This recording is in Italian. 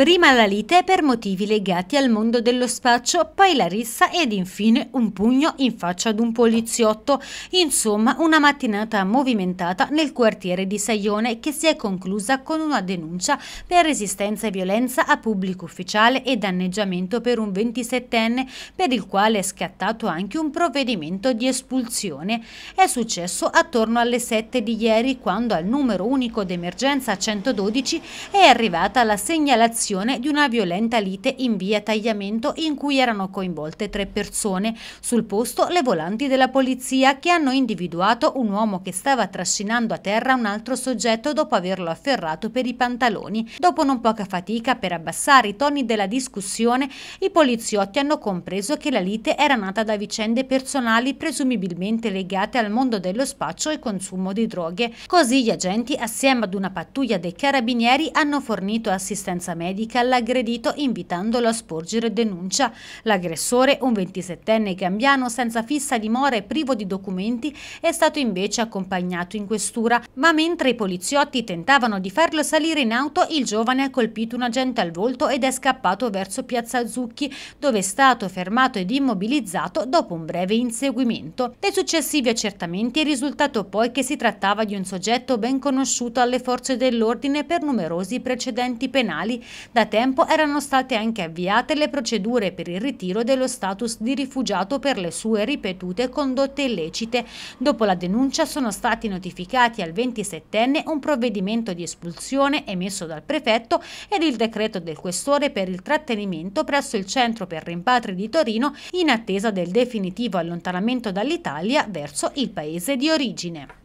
Prima la lite per motivi legati al mondo dello spaccio, poi la rissa ed infine un pugno in faccia ad un poliziotto. Insomma, una mattinata movimentata nel quartiere di Saione che si è conclusa con una denuncia per resistenza e violenza a pubblico ufficiale e danneggiamento per un 27enne per il quale è scattato anche un provvedimento di espulsione. È successo attorno alle 7 di ieri quando al numero unico d'emergenza 112 è arrivata la segnalazione occasione di una violenta lite in via Tagliamento in cui erano coinvolte tre persone. Sul posto le volanti della polizia che hanno individuato un uomo che stava trascinando a terra un altro soggetto dopo averlo afferrato per i pantaloni. Dopo non poca fatica per abbassare i toni della discussione, i poliziotti hanno compreso che la lite era nata da vicende personali presumibilmente legate al mondo dello spaccio e consumo di droghe. Così gli agenti, assieme ad una pattuglia dei carabinieri, hanno fornito assistenza medica medica all'aggredito invitandolo a sporgere denuncia. L'aggressore, un 27enne gambiano senza fissa dimora e privo di documenti, è stato invece accompagnato in questura, ma mentre i poliziotti tentavano di farlo salire in auto, il giovane ha colpito un agente al volto ed è scappato verso Piazza Zucchi, dove è stato fermato ed immobilizzato dopo un breve inseguimento. Dai successivi accertamenti è risultato poi che si trattava di un soggetto ben conosciuto alle forze dell'ordine per numerosi precedenti penali da tempo erano state anche avviate le procedure per il ritiro dello status di rifugiato per le sue ripetute condotte illecite. Dopo la denuncia sono stati notificati al 27enne un provvedimento di espulsione emesso dal prefetto ed il decreto del questore per il trattenimento presso il centro per rimpatri di Torino in attesa del definitivo allontanamento dall'Italia verso il paese di origine.